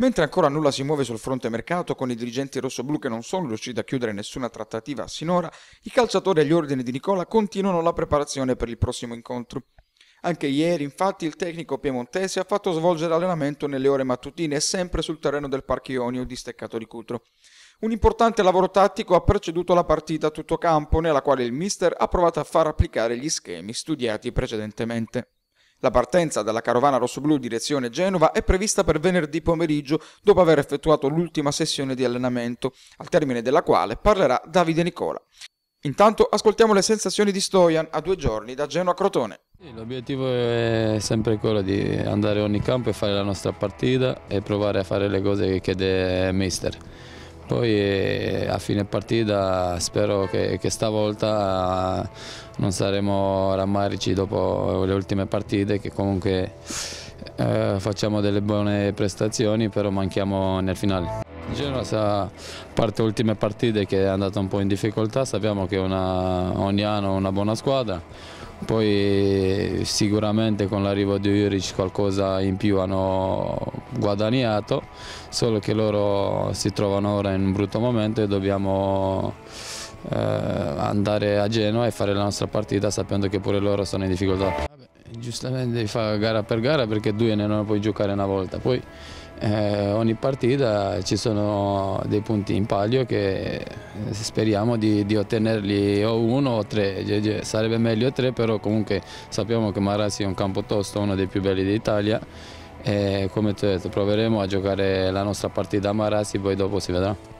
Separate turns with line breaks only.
Mentre ancora nulla si muove sul fronte mercato, con i dirigenti rossoblu che non sono riusciti a chiudere nessuna trattativa sinora, i calciatori agli ordini di Nicola continuano la preparazione per il prossimo incontro. Anche ieri, infatti, il tecnico piemontese ha fatto svolgere allenamento nelle ore mattutine sempre sul terreno del Parco Ionio di Steccato di Cutro. Un importante lavoro tattico ha preceduto la partita a tutto campo, nella quale il mister ha provato a far applicare gli schemi studiati precedentemente. La partenza della carovana rossoblù direzione Genova è prevista per venerdì pomeriggio dopo aver effettuato l'ultima sessione di allenamento, al termine della quale parlerà Davide Nicola. Intanto ascoltiamo le sensazioni di Stojan a due giorni da Genoa Crotone.
L'obiettivo è sempre quello di andare a ogni campo e fare la nostra partita e provare a fare le cose che chiede Mister. Poi eh, a fine partita spero che, che stavolta eh, non saremo rammarici dopo le ultime partite che comunque eh, facciamo delle buone prestazioni però manchiamo nel finale. Genova, a parte le ultime partite che è andata un po' in difficoltà, sappiamo che una, ogni anno è una buona squadra, poi sicuramente con l'arrivo di Juric qualcosa in più hanno guadagnato, solo che loro si trovano ora in un brutto momento e dobbiamo eh, andare a Genoa e fare la nostra partita sapendo che pure loro sono in difficoltà. Giustamente devi fare gara per gara perché due ne non puoi giocare una volta, poi eh, ogni partita ci sono dei punti in palio che eh, speriamo di, di ottenerli o uno o tre, sarebbe meglio tre però comunque sappiamo che Marazzi è un campo tosto, uno dei più belli d'Italia e come ti ho detto proveremo a giocare la nostra partita a Marazzi poi dopo si vedrà.